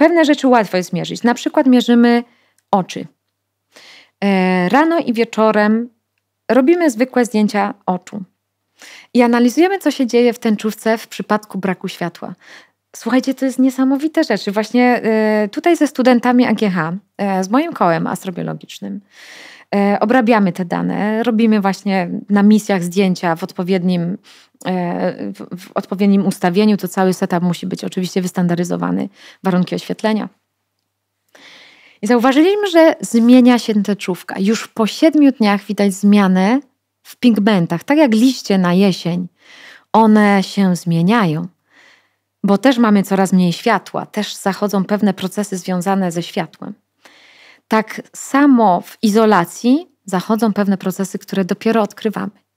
Pewne rzeczy łatwo jest mierzyć. Na przykład mierzymy oczy. E, rano i wieczorem robimy zwykłe zdjęcia oczu i analizujemy, co się dzieje w tęczówce w przypadku braku światła. Słuchajcie, to jest niesamowite rzeczy. Właśnie e, tutaj ze studentami AGH, e, z moim kołem astrobiologicznym, E, obrabiamy te dane, robimy właśnie na misjach zdjęcia w odpowiednim, e, w odpowiednim ustawieniu. To cały setup musi być oczywiście wystandaryzowany, warunki oświetlenia. I zauważyliśmy, że zmienia się teczówka. Już po siedmiu dniach widać zmianę w pigmentach, tak jak liście na jesień. One się zmieniają, bo też mamy coraz mniej światła, też zachodzą pewne procesy związane ze światłem tak samo w izolacji zachodzą pewne procesy, które dopiero odkrywamy.